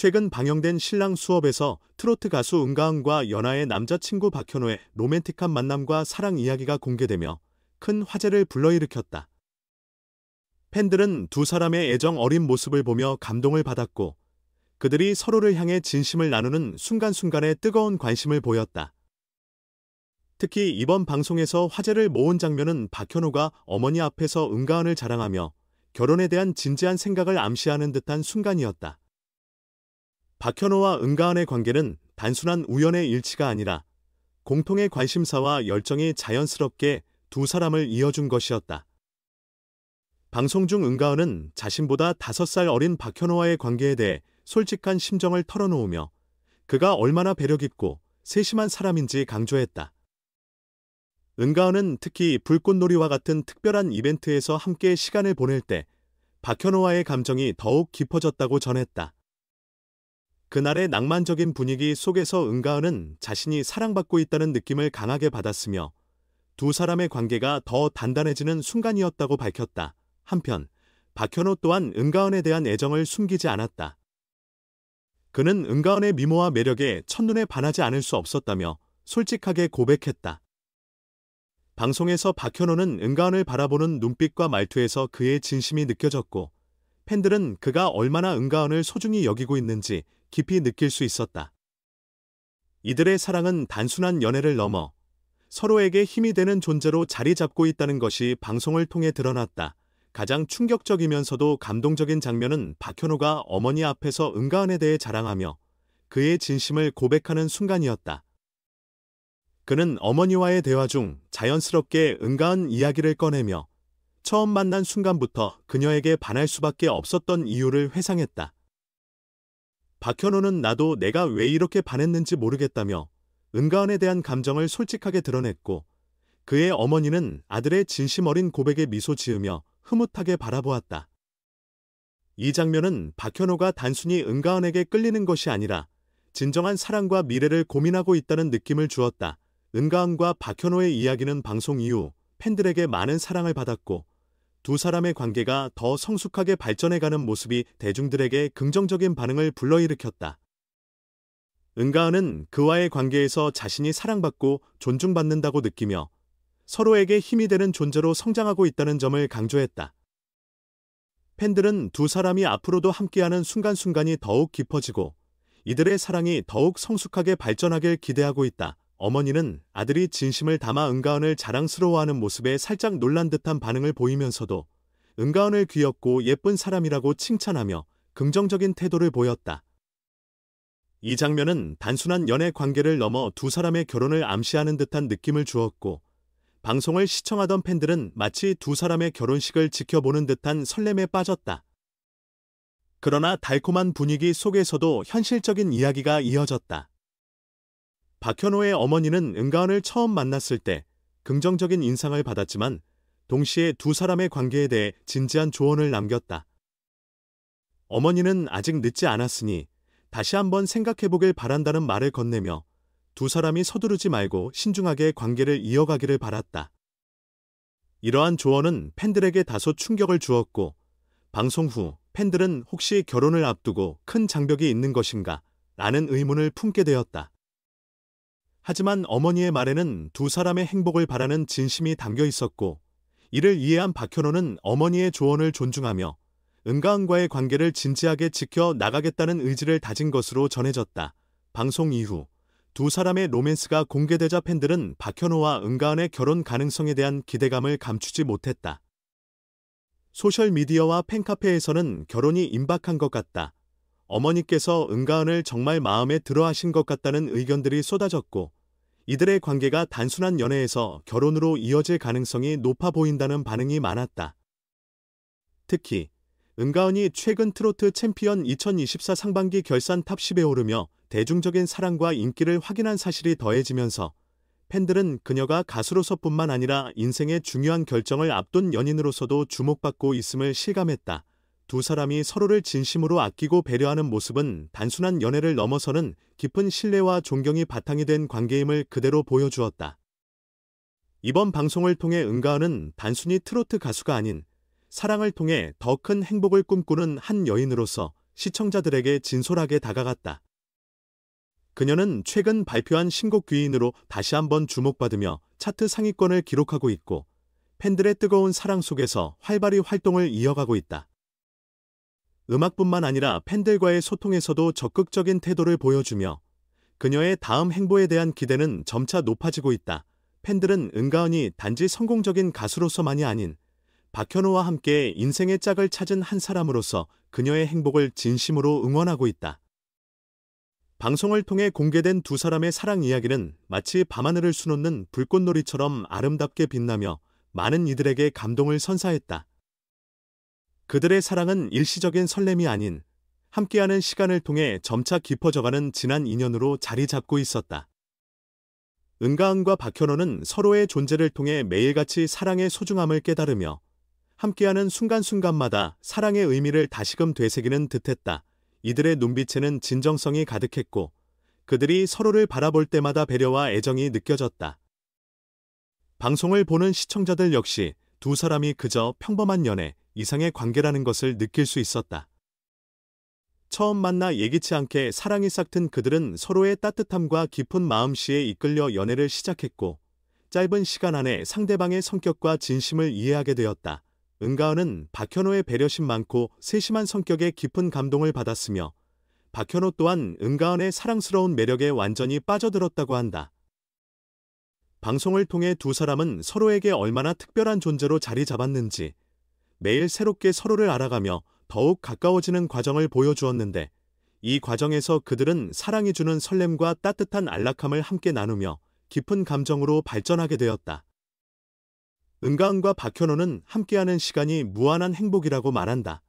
최근 방영된 신랑 수업에서 트로트 가수 은가은과 연하의 남자친구 박현호의 로맨틱한 만남과 사랑 이야기가 공개되며 큰 화제를 불러일으켰다. 팬들은 두 사람의 애정 어린 모습을 보며 감동을 받았고 그들이 서로를 향해 진심을 나누는 순간순간에 뜨거운 관심을 보였다. 특히 이번 방송에서 화제를 모은 장면은 박현호가 어머니 앞에서 은가은을 자랑하며 결혼에 대한 진지한 생각을 암시하는 듯한 순간이었다. 박현호와 은가은의 관계는 단순한 우연의 일치가 아니라 공통의 관심사와 열정이 자연스럽게 두 사람을 이어준 것이었다. 방송 중 은가은은 자신보다 5살 어린 박현호와의 관계에 대해 솔직한 심정을 털어놓으며 그가 얼마나 배려깊고 세심한 사람인지 강조했다. 은가은은 특히 불꽃놀이와 같은 특별한 이벤트에서 함께 시간을 보낼 때 박현호와의 감정이 더욱 깊어졌다고 전했다. 그날의 낭만적인 분위기 속에서 은가은은 자신이 사랑받고 있다는 느낌을 강하게 받았으며 두 사람의 관계가 더 단단해지는 순간이었다고 밝혔다. 한편 박현호 또한 은가은에 대한 애정을 숨기지 않았다. 그는 은가은의 미모와 매력에 첫눈에 반하지 않을 수 없었다며 솔직하게 고백했다. 방송에서 박현호는 은가은을 바라보는 눈빛과 말투에서 그의 진심이 느껴졌고 팬들은 그가 얼마나 은가은을 소중히 여기고 있는지 깊이 느낄 수 있었다. 이들의 사랑은 단순한 연애를 넘어 서로에게 힘이 되는 존재로 자리 잡고 있다는 것이 방송을 통해 드러났다. 가장 충격적이면서도 감동적인 장면은 박현호가 어머니 앞에서 은가은에 대해 자랑하며 그의 진심을 고백하는 순간이었다. 그는 어머니와의 대화 중 자연스럽게 은가은 이야기를 꺼내며 처음 만난 순간부터 그녀에게 반할 수밖에 없었던 이유를 회상했다. 박현호는 나도 내가 왜 이렇게 반했는지 모르겠다며 은가은에 대한 감정을 솔직하게 드러냈고 그의 어머니는 아들의 진심 어린 고백에 미소 지으며 흐뭇하게 바라보았다. 이 장면은 박현호가 단순히 은가은에게 끌리는 것이 아니라 진정한 사랑과 미래를 고민하고 있다는 느낌을 주었다. 은가은과 박현호의 이야기는 방송 이후 팬들에게 많은 사랑을 받았고 두 사람의 관계가 더 성숙하게 발전해가는 모습이 대중들에게 긍정적인 반응을 불러일으켰다. 은가은은 그와의 관계에서 자신이 사랑받고 존중받는다고 느끼며 서로에게 힘이 되는 존재로 성장하고 있다는 점을 강조했다. 팬들은 두 사람이 앞으로도 함께하는 순간순간이 더욱 깊어지고 이들의 사랑이 더욱 성숙하게 발전하길 기대하고 있다. 어머니는 아들이 진심을 담아 은가은을 자랑스러워하는 모습에 살짝 놀란 듯한 반응을 보이면서도 은가은을 귀엽고 예쁜 사람이라고 칭찬하며 긍정적인 태도를 보였다. 이 장면은 단순한 연애 관계를 넘어 두 사람의 결혼을 암시하는 듯한 느낌을 주었고 방송을 시청하던 팬들은 마치 두 사람의 결혼식을 지켜보는 듯한 설렘에 빠졌다. 그러나 달콤한 분위기 속에서도 현실적인 이야기가 이어졌다. 박현호의 어머니는 은가은을 처음 만났을 때 긍정적인 인상을 받았지만 동시에 두 사람의 관계에 대해 진지한 조언을 남겼다. 어머니는 아직 늦지 않았으니 다시 한번 생각해보길 바란다는 말을 건네며 두 사람이 서두르지 말고 신중하게 관계를 이어가기를 바랐다. 이러한 조언은 팬들에게 다소 충격을 주었고 방송 후 팬들은 혹시 결혼을 앞두고 큰 장벽이 있는 것인가 라는 의문을 품게 되었다. 하지만 어머니의 말에는 두 사람의 행복을 바라는 진심이 담겨 있었고 이를 이해한 박현호는 어머니의 조언을 존중하며 은가은과의 관계를 진지하게 지켜 나가겠다는 의지를 다진 것으로 전해졌다. 방송 이후 두 사람의 로맨스가 공개되자 팬들은 박현호와 은가은의 결혼 가능성에 대한 기대감을 감추지 못했다. 소셜미디어와 팬카페에서는 결혼이 임박한 것 같다. 어머니께서 은가은을 정말 마음에 들어 하신 것 같다는 의견들이 쏟아졌고 이들의 관계가 단순한 연애에서 결혼으로 이어질 가능성이 높아 보인다는 반응이 많았다. 특히 은가은이 최근 트로트 챔피언 2024 상반기 결산 탑10에 오르며 대중적인 사랑과 인기를 확인한 사실이 더해지면서 팬들은 그녀가 가수로서뿐만 아니라 인생의 중요한 결정을 앞둔 연인으로서도 주목받고 있음을 실감했다. 두 사람이 서로를 진심으로 아끼고 배려하는 모습은 단순한 연애를 넘어서는 깊은 신뢰와 존경이 바탕이 된 관계임을 그대로 보여주었다. 이번 방송을 통해 은가은은 단순히 트로트 가수가 아닌 사랑을 통해 더 큰 행복을 꿈꾸는 한 여인으로서 시청자들에게 진솔하게 다가갔다. 그녀는 최근 발표한 신곡 귀인으로 다시 한번 주목받으며 차트 상위권을 기록하고 있고 팬들의 뜨거운 사랑 속에서 활발히 활동을 이어가고 있다. 음악뿐만 아니라 팬들과의 소통에서도 적극적인 태도를 보여주며 그녀의 다음 행보에 대한 기대는 점차 높아지고 있다. 팬들은 은가은이 단지 성공적인 가수로서만이 아닌 박현우와 함께 인생의 짝을 찾은 한 사람으로서 그녀의 행복을 진심으로 응원하고 있다. 방송을 통해 공개된 두 사람의 사랑 이야기는 마치 밤하늘을 수놓는 불꽃놀이처럼 아름답게 빛나며 많은 이들에게 감동을 선사했다. 그들의 사랑은 일시적인 설렘이 아닌 함께하는 시간을 통해 점차 깊어져가는 지난 인연으로 자리 잡고 있었다. 은가은과 박현호는 서로의 존재를 통해 매일같이 사랑의 소중함을 깨달으며 함께하는 순간순간마다 사랑의 의미를 다시금 되새기는 듯했다. 이들의 눈빛에는 진정성이 가득했고 그들이 서로를 바라볼 때마다 배려와 애정이 느껴졌다. 방송을 보는 시청자들 역시 두 사람이 그저 평범한 연애, 이상의 관계라는 것을 느낄 수 있었다. 처음 만나 예기치 않게 사랑이 싹튼 그들은 서로의 따뜻함과 깊은 마음씨에 이끌려 연애를 시작했고 짧은 시간 안에 상대방의 성격과 진심을 이해하게 되었다. 은가은은 박현호의 배려심 많고 세심한 성격에 깊은 감동을 받았으며 박현호 또한 은가은의 사랑스러운 매력에 완전히 빠져들었다고 한다. 방송을 통해 두 사람은 서로에게 얼마나 특별한 존재로 자리 잡았는지 매일 새롭게 서로를 알아가며 더욱 가까워지는 과정을 보여주었는데 이 과정에서 그들은 사랑이 주는 설렘과 따뜻한 안락함을 함께 나누며 깊은 감정으로 발전하게 되었다. 은가은과 박현호는 함께하는 시간이 무한한 행복이라고 말한다.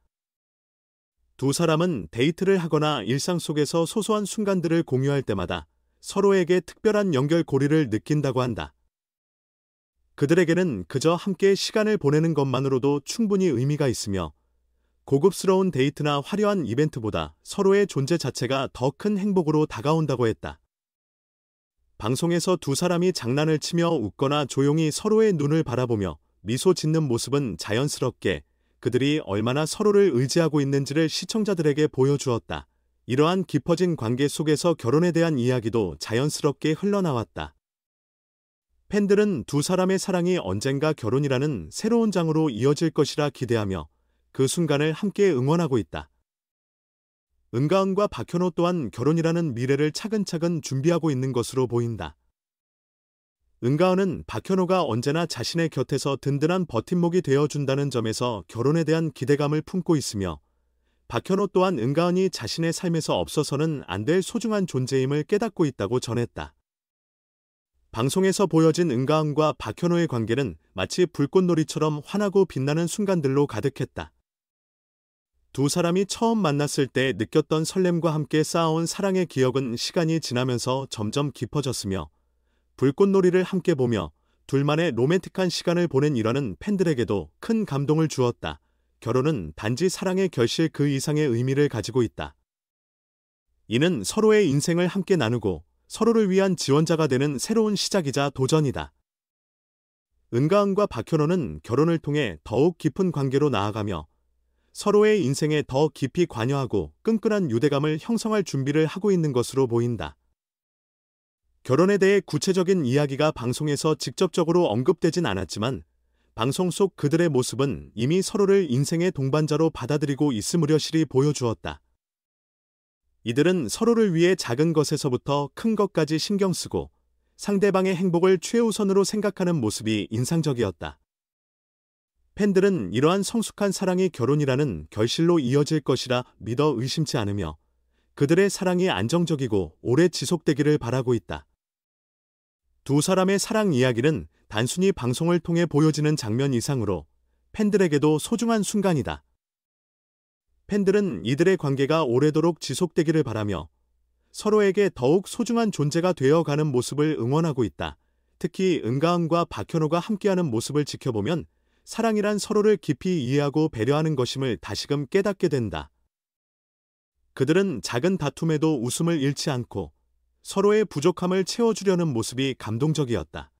두 사람은 데이트를 하거나 일상 속에서 소소한 순간들을 공유할 때마다 서로에게 특별한 연결고리를 느낀다고 한다. 그들에게는 그저 함께 시간을 보내는 것만으로도 충분히 의미가 있으며 고급스러운 데이트나 화려한 이벤트보다 서로의 존재 자체가 더 큰 행복으로 다가온다고 했다. 방송에서 두 사람이 장난을 치며 웃거나 조용히 서로의 눈을 바라보며 미소 짓는 모습은 자연스럽게 그들이 얼마나 서로를 의지하고 있는지를 시청자들에게 보여주었다. 이러한 깊어진 관계 속에서 결혼에 대한 이야기도 자연스럽게 흘러나왔다. 팬들은 두 사람의 사랑이 언젠가 결혼이라는 새로운 장으로 이어질 것이라 기대하며 그 순간을 함께 응원하고 있다. 은가은과 박현호 또한 결혼이라는 미래를 차근차근 준비하고 있는 것으로 보인다. 은가은은 박현호가 언제나 자신의 곁에서 든든한 버팀목이 되어준다는 점에서 결혼에 대한 기대감을 품고 있으며 박현호 또한 은가은이 자신의 삶에서 없어서는 안 될 소중한 존재임을 깨닫고 있다고 전했다. 방송에서 보여진 은가은과 박현호의 관계는 마치 불꽃놀이처럼 환하고 빛나는 순간들로 가득했다. 두 사람이 처음 만났을 때 느꼈던 설렘과 함께 쌓아온 사랑의 기억은 시간이 지나면서 점점 깊어졌으며 불꽃놀이를 함께 보며 둘만의 로맨틱한 시간을 보낸 일화는 팬들에게도 큰 감동을 주었다. 결혼은 단지 사랑의 결실 그 이상의 의미를 가지고 있다. 이는 서로의 인생을 함께 나누고 서로를 위한 지원자가 되는 새로운 시작이자 도전이다. 은가은과 박현호는 결혼을 통해 더욱 깊은 관계로 나아가며 서로의 인생에 더 깊이 관여하고 끈끈한 유대감을 형성할 준비를 하고 있는 것으로 보인다. 결혼에 대해 구체적인 이야기가 방송에서 직접적으로 언급되진 않았지만 방송 속 그들의 모습은 이미 서로를 인생의 동반자로 받아들이고 있음으려실이 보여주었다. 이들은 서로를 위해 작은 것에서부터 큰 것까지 신경 쓰고 상대방의 행복을 최우선으로 생각하는 모습이 인상적이었다. 팬들은 이러한 성숙한 사랑이 결혼이라는 결실로 이어질 것이라 믿어 의심치 않으며 그들의 사랑이 안정적이고 오래 지속되기를 바라고 있다. 두 사람의 사랑 이야기는 단순히 방송을 통해 보여지는 장면 이상으로 팬들에게도 소중한 순간이다. 팬들은 이들의 관계가 오래도록 지속되기를 바라며 서로에게 더욱 소중한 존재가 되어가는 모습을 응원하고 있다. 특히 은가은과 박현호가 함께하는 모습을 지켜보면 사랑이란 서로를 깊이 이해하고 배려하는 것임을 다시금 깨닫게 된다. 그들은 작은 다툼에도 웃음을 잃지 않고 서로의 부족함을 채워주려는 모습이 감동적이었다.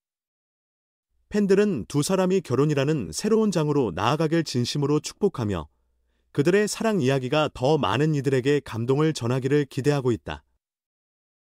팬들은 두 사람이 결혼이라는 새로운 장으로 나아가길 진심으로 축복하며 그들의 사랑 이야기가 더 많은 이들에게 감동을 전하기를 기대하고 있다.